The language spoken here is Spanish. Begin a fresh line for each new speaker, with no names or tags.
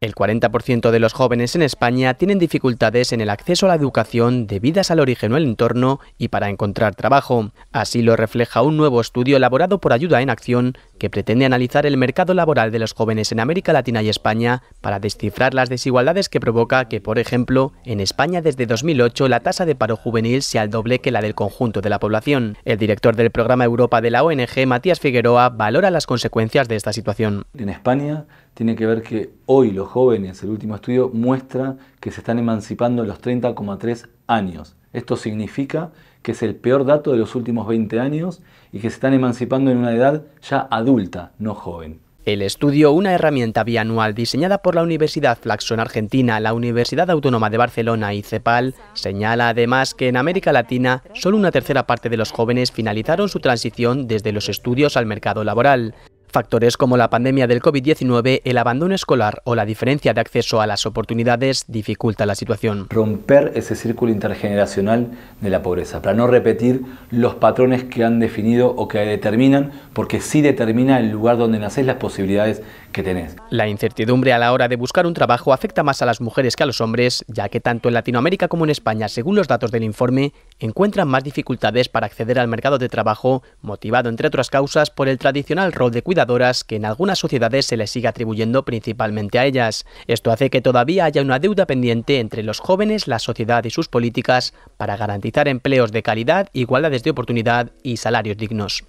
El 40% de los jóvenes en España tienen dificultades en el acceso a la educación debidas al origen o el entorno y para encontrar trabajo. Así lo refleja un nuevo estudio elaborado por Ayuda en Acción que pretende analizar el mercado laboral de los jóvenes en América Latina y España para descifrar las desigualdades que provoca que, por ejemplo, en España desde 2008 la tasa de paro juvenil sea el doble que la del conjunto de la población. El director del programa Europa de la ONG, Matías Figueroa, valora las consecuencias de esta situación. En España
tiene que ver que hoy los jóvenes, el último estudio muestra se están emancipando en los 30,3 años. Esto significa que es el peor dato de los
últimos 20 años y que se están emancipando en una edad ya adulta, no joven. El estudio, una herramienta bianual diseñada por la Universidad Flaxon Argentina, la Universidad Autónoma de Barcelona y CEPAL, señala además que en América Latina solo una tercera parte de los jóvenes finalizaron su transición desde los estudios al mercado laboral. Factores como la pandemia del COVID-19, el abandono escolar o la diferencia de acceso a las oportunidades dificulta la situación. Romper
ese círculo intergeneracional de la pobreza, para no repetir los
patrones que han definido o que determinan, porque sí determina el lugar donde nacés, las posibilidades que tenés. La incertidumbre a la hora de buscar un trabajo afecta más a las mujeres que a los hombres, ya que tanto en Latinoamérica como en España, según los datos del informe, encuentran más dificultades para acceder al mercado de trabajo, motivado entre otras causas por el tradicional rol de cuidado que en algunas sociedades se les sigue atribuyendo principalmente a ellas. Esto hace que todavía haya una deuda pendiente entre los jóvenes, la sociedad y sus políticas para garantizar empleos de calidad, igualdades de oportunidad y salarios dignos.